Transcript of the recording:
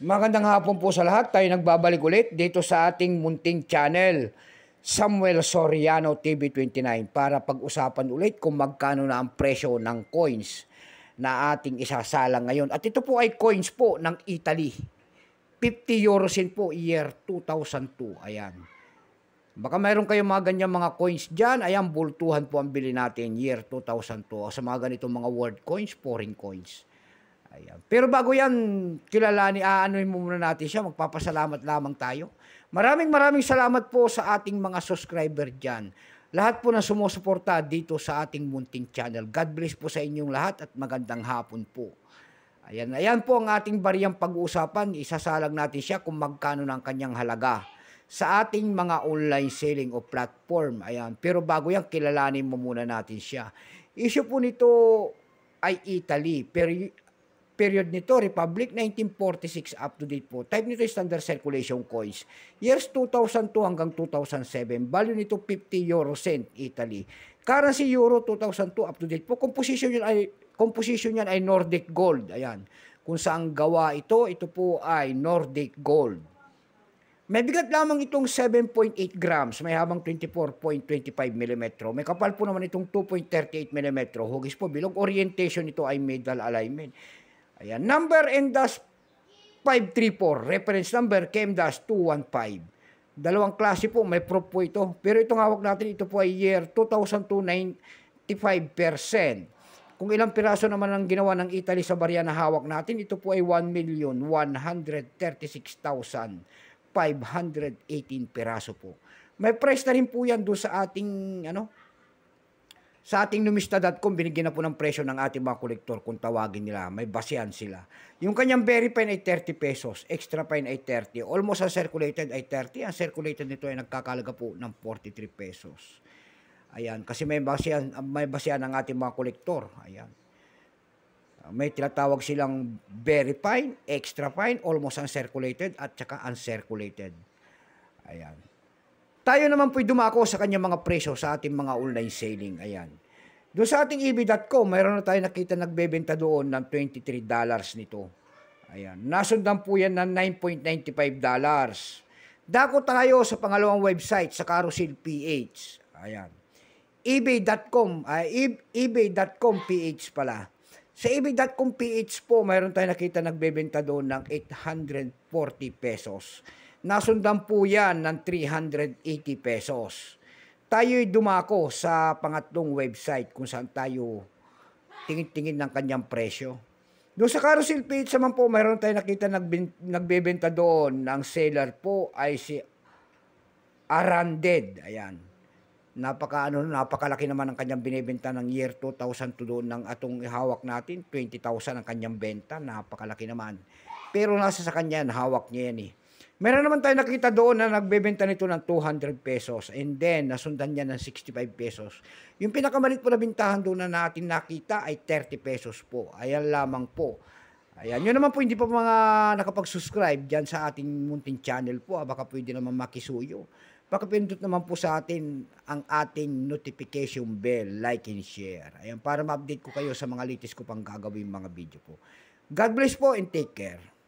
Magandang hapon po sa lahat. Tayo nagbabalik ulit dito sa ating munting channel, Samuel Soriano TV29 para pag-usapan ulit kung magkano na ang presyo ng coins na ating isasalang ngayon. At ito po ay coins po ng Italy. 50 euros in po year 2002. Ayan. Baka mayroon kayong mga ganyan mga coins dyan. Ayan, bultuhan po ang bili natin year 2002. O sa mga ganitong mga world coins, foreign coins. Ayan. Pero bago yan, kilala ni aanoin mo muna natin siya. Magpapasalamat lamang tayo. Maraming maraming salamat po sa ating mga subscriber dyan. Lahat po na sumusuporta dito sa ating munting channel. God bless po sa inyong lahat at magandang hapon po. Ayan, ayan po ang ating bariyang pag-uusapan. Isasalang natin siya kung magkano ng kanyang halaga sa ating mga online selling o platform. Ayan, pero bago yan, kilalanin mo muna natin siya. Issue po nito ay Italy. Pero period nito, Republic 1946 up to date po. Type nito is standard circulation coins. Years 2002 hanggang 2007. Value nito 50 euro cent, Italy. Currency euro 2002 up to date po. Composition yun ay composition yan ay Nordic gold. Ayan. Kung saan gawa ito, ito po ay Nordic gold. May bigat lamang itong 7.8 grams, may habang 24.25 mm. May kapal po naman itong 2.38 mm. Hugis po, bilog orientation ito ay medial alignment. Ayan, number and dash 534, reference number KM-215. Dalawang klase po, may proof po ito. Pero itong hawak natin, ito po ay year 2,295%. Kung ilang piraso naman ang ginawa ng Italy sa barya na hawak natin, ito po ay 1,136,518 piraso po. May price na rin po yan doon sa ating ano, sa ating numista.com, binigyan na po ng presyo ng ating mga kolektor kung tawagin nila. May basehan sila. Yung kanyang very fine ay 30 pesos, extra fine ay 30. Almost ang circulated ay 30. Ang circulated nito ay nagkakalaga po ng 43 pesos. Ayan, kasi may basehan, may basehan ng ating mga kolektor. Ayan. May tinatawag silang very fine, extra fine, almost uncirculated, at saka uncirculated. Ayan. Tayo naman po'y dumako sa kanyang mga presyo sa ating mga online selling. Ayan. Doon sa ating ebay.com, mayroon na tayo nakita nagbebenta doon ng $23 nito. Ayan. Nasundan po yan ng $9.95. Dako tayo sa pangalawang website, sa Carousel PH. Ayan. ebay.com, uh, ebay.com e PH pala. Sa ebay.com PH po, mayroon tayo nakita nagbebenta doon ng 840 pesos. Nasundan po yan ng 380 pesos. Tayo'y dumako sa pangatlong website kung saan tayo tingin-tingin ng kanyang presyo. Doon sa carousel page naman po, mayroon tayo nakita nagbin, nagbebenta doon. Ang seller po ay si Aranded. Ayan. Napaka, ano, napakalaki naman ang kanyang binibenta ng year 2000 to doon ng atong ihawak natin. 20,000 ang kanyang benta. Napakalaki naman. Pero nasa sa kanya, hawak niya yan eh. Meron naman tayo nakita doon na nagbebenta nito ng 200 pesos and then nasundan niya ng 65 pesos. Yung pinakamalit po na bintahan doon na natin nakita ay 30 pesos po. Ayan lamang po. Ayan, yun naman po hindi pa mga nakapag-subscribe dyan sa ating munting channel po. Ah. baka pwede naman makisuyo. Pakipindot naman po sa atin ang ating notification bell, like and share. Ayan, para ma-update ko kayo sa mga latest ko pang gagawin mga video po. God bless po and take care.